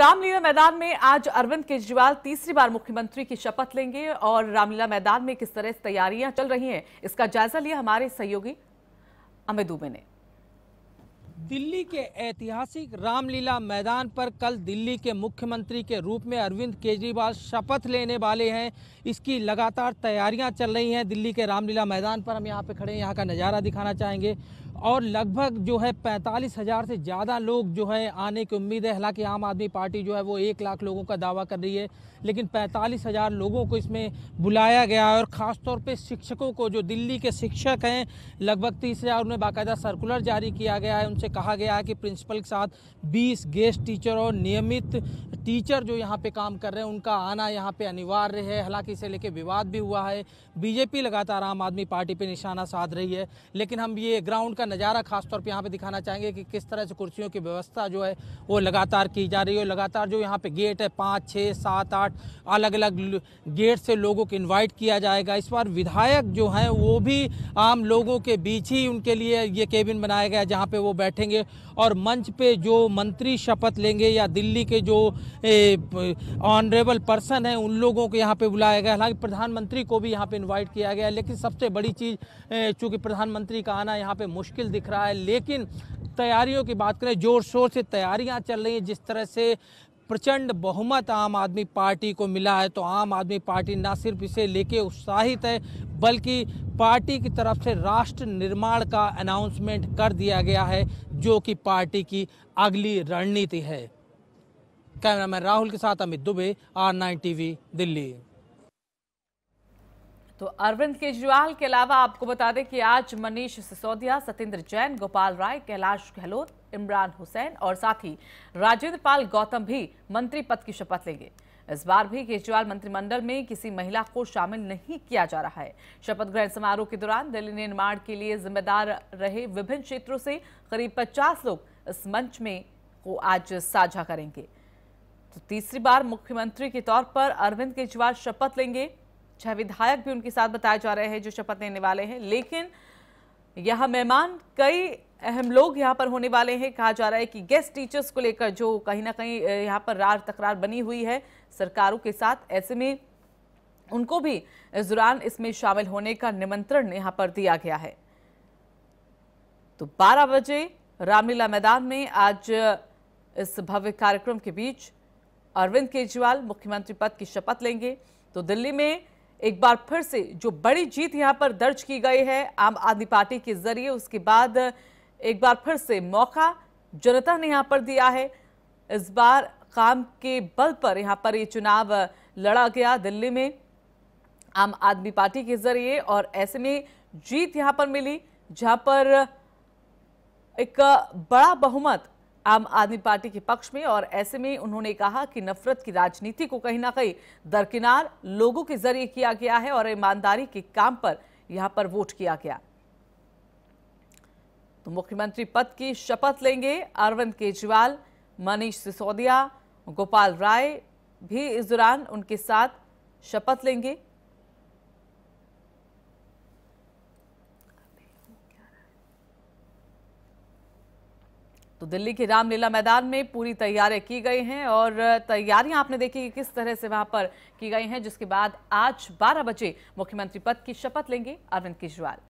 रामलीला मैदान में आज अरविंद केजरीवाल तीसरी बार मुख्यमंत्री की शपथ लेंगे और रामलीला मैदान में किस तरह तैयारियां चल रही हैं इसका जायजा लिया हमारे सहयोगी अमित दुबे ने दिल्ली के ऐतिहासिक रामलीला मैदान पर कल दिल्ली के मुख्यमंत्री के रूप में अरविंद केजरीवाल शपथ लेने वाले हैं इसकी लगातार तैयारियां चल रही हैं दिल्ली के रामलीला मैदान पर हम यहाँ पे खड़े हैं यहाँ का नज़ारा दिखाना चाहेंगे और लगभग जो है पैंतालीस हज़ार से ज़्यादा लोग जो है आने की उम्मीद है हालांकि आम आदमी पार्टी जो है वो एक लाख लोगों का दावा कर रही है लेकिन पैंतालीस हज़ार लोगों को इसमें बुलाया गया है और ख़ास तौर पे शिक्षकों को जो दिल्ली के शिक्षक हैं लगभग तीस हज़ार उन्हें बाकायदा सर्कुलर जारी किया गया है उनसे कहा गया है कि प्रिंसिपल के साथ बीस गेस्ट टीचर और नियमित टीचर जो यहाँ पर काम कर रहे हैं उनका आना यहाँ पर अनिवार्य है हालाँकि इसे लेकर विवाद भी हुआ है बीजेपी लगातार आम आदमी पार्टी पर निशाना साध रही है लेकिन हम ये ग्राउंड का नज़ारा खासतौर पर यहाँ पे दिखाना चाहेंगे कि किस तरह से कुर्सियों की व्यवस्था जो है वो लगातार की जा रही है लगातार जो यहाँ पे गेट है पाँच छः सात आठ अलग अलग गेट से लोगों को इन्वाइट किया जाएगा इस बार विधायक जो हैं वो भी आम लोगों के बीच ही उनके लिए ये केबिन बनाया गया जहाँ पर वो बैठेंगे और मंच पर जो मंत्री शपथ लेंगे या दिल्ली के जो ऑनरेबल पर्सन हैं उन लोगों को यहाँ पर बुलाया गया हालांकि प्रधानमंत्री को भी यहाँ पर इन्वाइट किया गया लेकिन सबसे बड़ी चीज़ चूँकि प्रधानमंत्री का आना यहाँ पर मुश्किल मुश्किल दिख रहा है लेकिन तैयारियों की बात करें जोर शोर से तैयारियां चल रही हैं जिस तरह से प्रचंड बहुमत आम आदमी पार्टी को मिला है तो आम आदमी पार्टी ना सिर्फ इसे लेके उत्साहित है बल्कि पार्टी की तरफ से राष्ट्र निर्माण का अनाउंसमेंट कर दिया गया है जो कि पार्टी की अगली रणनीति है कैमरामैन राहुल के साथ Amit Dubey R nine TV Delhi तो अरविंद केजरीवाल के अलावा आपको बता दें कि आज मनीष सिसोदिया सत्येंद्र जैन गोपाल राय कैलाश गहलोत इमरान हुसैन और साथ ही राजेंद्र पाल गौतम भी मंत्री पद की शपथ लेंगे इस बार भी केजरीवाल मंत्रिमंडल में किसी महिला को शामिल नहीं किया जा रहा है शपथ ग्रहण समारोह के दौरान दिल्ली निर्माण के लिए जिम्मेदार रहे विभिन्न क्षेत्रों से करीब पचास लोग इस मंच में को आज साझा करेंगे तो तीसरी बार मुख्यमंत्री के तौर पर अरविंद केजरीवाल शपथ लेंगे छह विधायक भी उनके साथ बताए जा रहे हैं जो शपथ लेने वाले हैं लेकिन यह मेहमान कई अहम लोग यहाँ पर होने वाले हैं कहा जा रहा है कि गेस्ट टीचर्स को लेकर जो कहीं ना कहीं यहाँ पर रार तकरार बनी हुई है सरकारों के साथ ऐसे में उनको भी इस दौरान इसमें शामिल होने का निमंत्रण यहाँ पर दिया गया है तो 12 बजे रामलीला मैदान में आज इस भव्य कार्यक्रम के बीच अरविंद केजरीवाल मुख्यमंत्री पद की शपथ लेंगे तो दिल्ली में एक बार फिर से जो बड़ी जीत यहां पर दर्ज की गई है आम आदमी पार्टी के जरिए उसके बाद एक बार फिर से मौका जनता ने यहां पर दिया है इस बार काम के बल पर यहां पर ये यह चुनाव लड़ा गया दिल्ली में आम आदमी पार्टी के जरिए और ऐसे में जीत यहां पर मिली जहां पर एक बड़ा बहुमत आम आदमी पार्टी के पक्ष में और ऐसे में उन्होंने कहा कि नफरत की राजनीति को कहीं ना कहीं दरकिनार लोगों के जरिए किया गया है और ईमानदारी के काम पर यहां पर वोट किया गया तो मुख्यमंत्री पद की शपथ लेंगे अरविंद केजरीवाल मनीष सिसोदिया गोपाल राय भी इस दौरान उनके साथ शपथ लेंगे तो दिल्ली के रामलीला मैदान में पूरी तैयारियां की गई हैं और तैयारियां आपने देखी कि किस तरह से वहां पर की गई हैं जिसके बाद आज 12 बजे मुख्यमंत्री पद की शपथ लेंगे अरविंद केजरीवाल